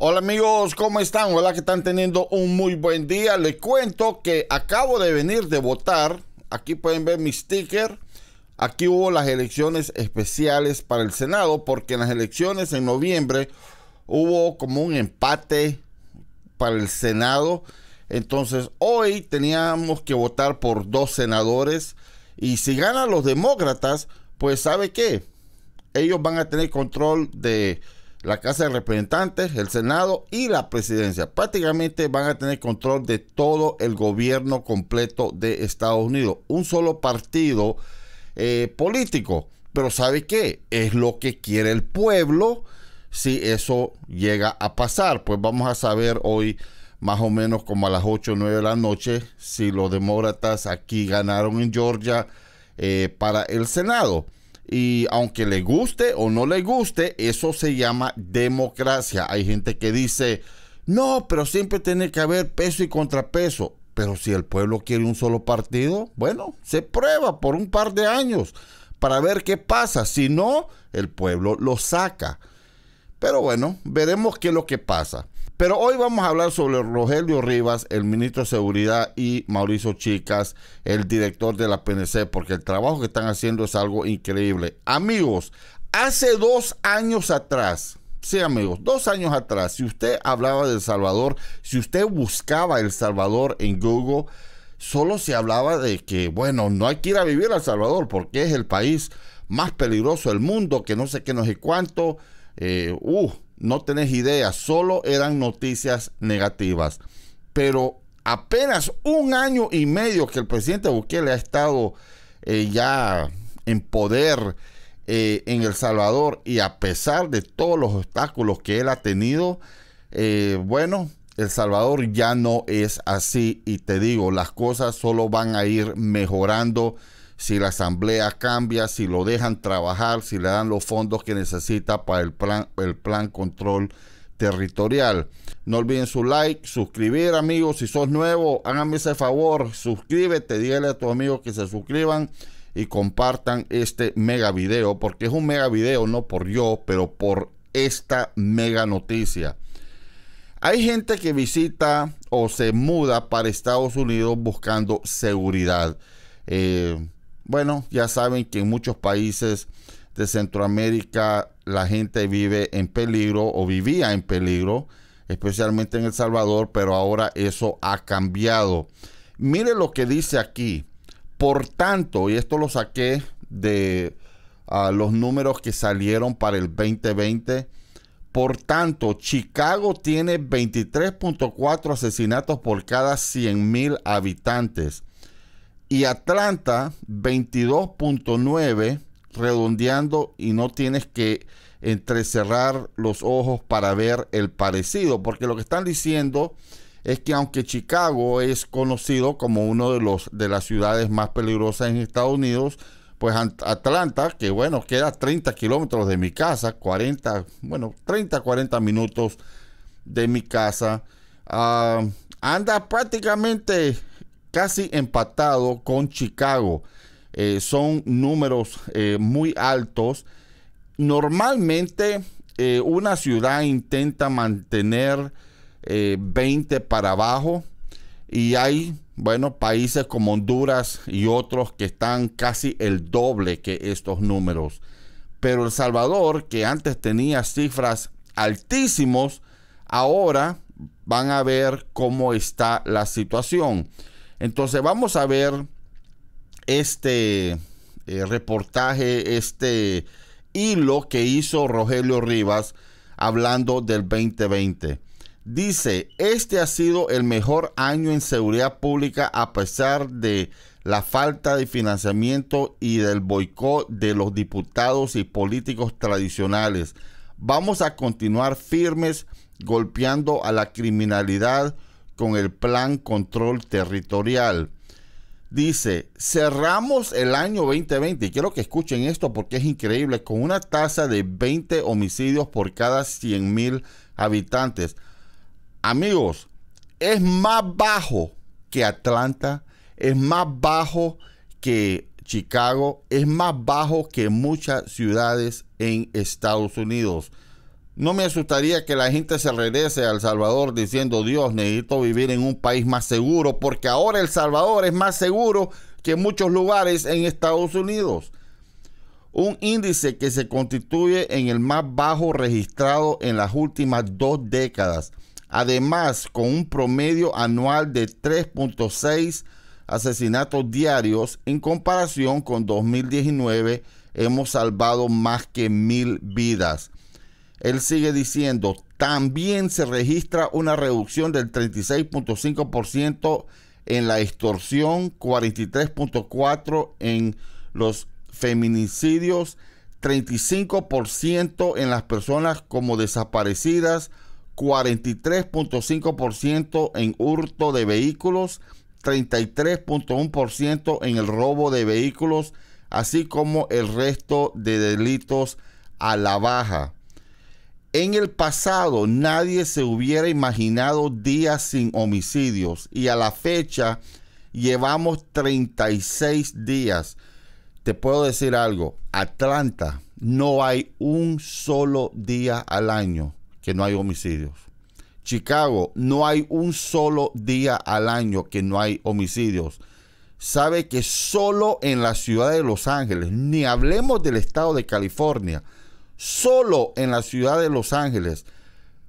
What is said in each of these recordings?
Hola amigos, ¿cómo están? Hola que están teniendo un muy buen día. Les cuento que acabo de venir de votar. Aquí pueden ver mi sticker. Aquí hubo las elecciones especiales para el Senado porque en las elecciones en noviembre hubo como un empate para el Senado. Entonces hoy teníamos que votar por dos senadores y si ganan los demócratas, pues sabe qué, ellos van a tener control de la Casa de Representantes, el Senado y la Presidencia. Prácticamente van a tener control de todo el gobierno completo de Estados Unidos. Un solo partido eh, político. Pero ¿sabe qué? Es lo que quiere el pueblo si eso llega a pasar. Pues vamos a saber hoy más o menos como a las 8 o 9 de la noche si los demócratas aquí ganaron en Georgia eh, para el Senado. Y aunque le guste o no le guste, eso se llama democracia. Hay gente que dice, no, pero siempre tiene que haber peso y contrapeso. Pero si el pueblo quiere un solo partido, bueno, se prueba por un par de años para ver qué pasa. Si no, el pueblo lo saca. Pero bueno, veremos qué es lo que pasa. Pero hoy vamos a hablar sobre Rogelio Rivas, el ministro de Seguridad, y Mauricio Chicas, el director de la PNC, porque el trabajo que están haciendo es algo increíble. Amigos, hace dos años atrás, sí amigos, dos años atrás, si usted hablaba de El Salvador, si usted buscaba El Salvador en Google, solo se hablaba de que, bueno, no hay que ir a vivir a El Salvador porque es el país más peligroso del mundo, que no sé qué, no sé cuánto. Eh, uh, no tenés idea, solo eran noticias negativas. Pero apenas un año y medio que el presidente Bukele ha estado eh, ya en poder eh, en El Salvador y a pesar de todos los obstáculos que él ha tenido, eh, bueno, El Salvador ya no es así y te digo, las cosas solo van a ir mejorando si la asamblea cambia, si lo dejan trabajar, si le dan los fondos que necesita para el plan, el plan control territorial. No olviden su like, suscribir amigos, si sos nuevo, háganme ese favor, suscríbete, dígale a tus amigos que se suscriban y compartan este mega video, porque es un mega video no por yo, pero por esta mega noticia. Hay gente que visita o se muda para Estados Unidos buscando seguridad. Eh, bueno, ya saben que en muchos países de Centroamérica la gente vive en peligro o vivía en peligro, especialmente en El Salvador, pero ahora eso ha cambiado. Mire lo que dice aquí. Por tanto, y esto lo saqué de ah, los números que salieron para el 2020, por tanto, Chicago tiene 23.4 asesinatos por cada 100.000 habitantes y Atlanta 22.9, redondeando y no tienes que entrecerrar los ojos para ver el parecido, porque lo que están diciendo es que aunque Chicago es conocido como uno de los de las ciudades más peligrosas en Estados Unidos, pues Atlanta, que bueno, queda 30 kilómetros de mi casa, 40, bueno, 30, 40 minutos de mi casa, ah, anda prácticamente casi empatado con Chicago. Eh, son números eh, muy altos. Normalmente eh, una ciudad intenta mantener 20 para abajo y hay, bueno, países como Honduras y otros que están casi el doble que estos números. Pero El Salvador, que antes tenía cifras altísimos, ahora van a ver cómo está la situación. Entonces vamos a ver este eh, reportaje, este hilo que hizo Rogelio Rivas hablando del 2020. Dice, este ha sido el mejor año en seguridad pública a pesar de la falta de financiamiento y del boicot de los diputados y políticos tradicionales. Vamos a continuar firmes golpeando a la criminalidad con el plan control territorial. Dice, cerramos el año 2020, y quiero que escuchen esto porque es increíble, con una tasa de 20 homicidios por cada 100 mil habitantes. Amigos, es más bajo que Atlanta, es más bajo que Chicago, es más bajo que muchas ciudades en Estados Unidos. No me asustaría que la gente se regrese a El Salvador diciendo, Dios, necesito vivir en un país más seguro, porque ahora El Salvador es más seguro que muchos lugares en Estados Unidos. Un índice que se constituye en el más bajo registrado en las últimas dos décadas. Además, con un promedio anual de 3.6 asesinatos diarios en comparación con 2019, hemos salvado más que mil vidas. Él sigue diciendo, también se registra una reducción del 36.5% en la extorsión, 43.4% en los feminicidios, 35% en las personas como desaparecidas, 43.5% en hurto de vehículos, 33.1% en el robo de vehículos, así como el resto de delitos a la baja. En el pasado nadie se hubiera imaginado días sin homicidios y a la fecha llevamos 36 días. Te puedo decir algo, Atlanta no hay un solo día al año que no hay homicidios. Chicago no hay un solo día al año que no hay homicidios. Sabe que solo en la ciudad de Los Ángeles, ni hablemos del estado de California, Solo en la ciudad de Los Ángeles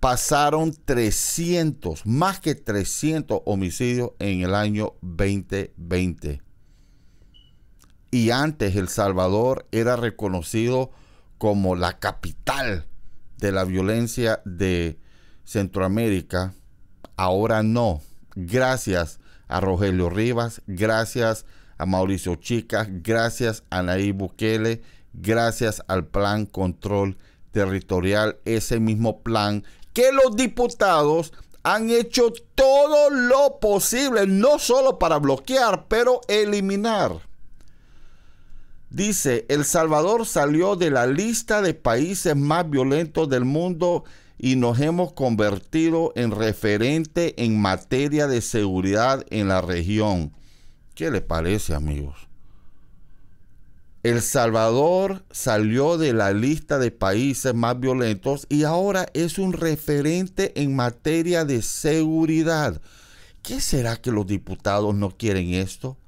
pasaron 300, más que 300 homicidios en el año 2020. Y antes El Salvador era reconocido como la capital de la violencia de Centroamérica. Ahora no. Gracias a Rogelio Rivas, gracias a Mauricio Chicas, gracias a Nayib Bukele gracias al plan control territorial, ese mismo plan que los diputados han hecho todo lo posible, no solo para bloquear, pero eliminar. Dice, El Salvador salió de la lista de países más violentos del mundo y nos hemos convertido en referente en materia de seguridad en la región. ¿Qué le parece, amigos? El Salvador salió de la lista de países más violentos y ahora es un referente en materia de seguridad. ¿Qué será que los diputados no quieren esto?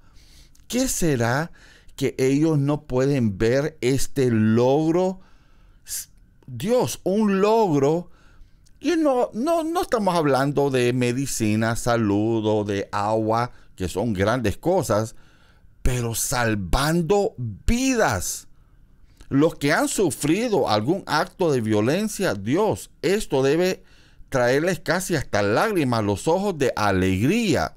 ¿Qué será que ellos no pueden ver este logro? Dios, un logro. Y no, no, estamos hablando de medicina, salud o de agua, que son grandes cosas pero salvando vidas. Los que han sufrido algún acto de violencia, Dios, esto debe traerles casi hasta lágrimas, los ojos de alegría,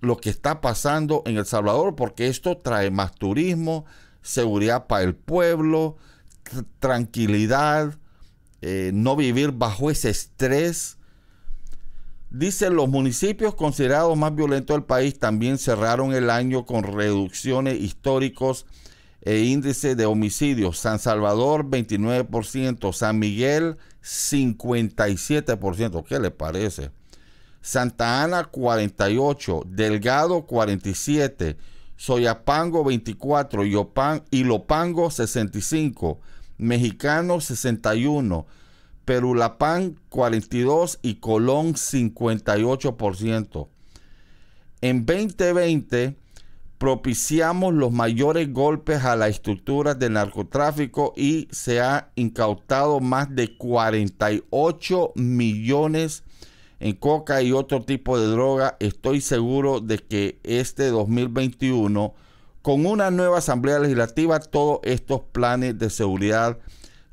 lo que está pasando en El Salvador, porque esto trae más turismo, seguridad para el pueblo, tranquilidad, eh, no vivir bajo ese estrés Dice, los municipios considerados más violentos del país también cerraron el año con reducciones históricos e índice de homicidios. San Salvador 29%, San Miguel 57%. ¿Qué le parece? Santa Ana 48, Delgado 47, Soyapango 24, Ilopango 65, Mexicano 61, Perulapán 42 y Colón 58%. En 2020 propiciamos los mayores golpes a la estructura del narcotráfico y se ha incautado más de 48 millones en coca y otro tipo de droga. Estoy seguro de que este 2021, con una nueva asamblea legislativa, todos estos planes de seguridad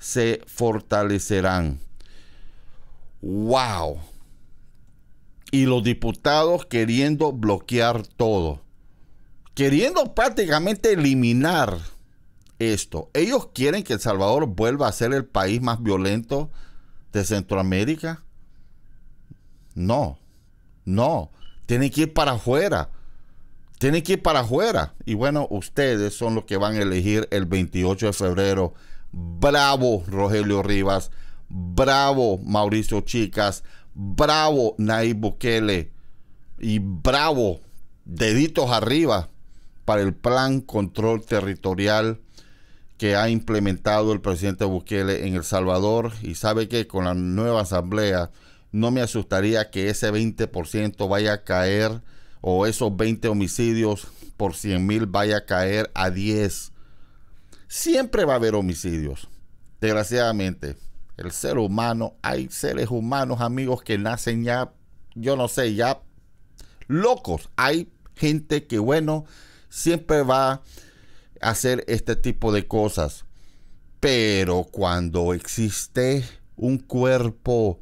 se fortalecerán. ¡Wow! Y los diputados queriendo bloquear todo. Queriendo prácticamente eliminar esto. Ellos quieren que El Salvador vuelva a ser el país más violento de Centroamérica. No, no. Tienen que ir para afuera. Tienen que ir para afuera. Y bueno, ustedes son los que van a elegir el 28 de febrero Bravo, Rogelio Rivas. Bravo, Mauricio Chicas. Bravo, Nayib Bukele. Y bravo, deditos arriba para el plan control territorial que ha implementado el presidente Bukele en El Salvador. Y sabe que con la nueva asamblea no me asustaría que ese 20% vaya a caer o esos 20 homicidios por 100 mil vaya a caer a 10 Siempre va a haber homicidios, desgraciadamente. El ser humano, hay seres humanos, amigos, que nacen ya, yo no sé, ya locos. Hay gente que, bueno, siempre va a hacer este tipo de cosas. Pero cuando existe un cuerpo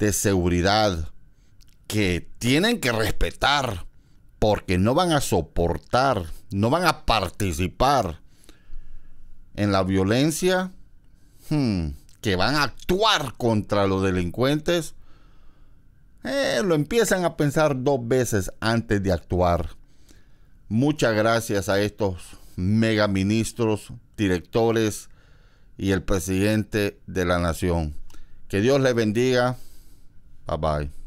de seguridad que tienen que respetar, porque no van a soportar, no van a participar en la violencia, hmm, que van a actuar contra los delincuentes, eh, lo empiezan a pensar dos veces antes de actuar. Muchas gracias a estos mega ministros, directores y el presidente de la nación. Que Dios les bendiga. Bye bye.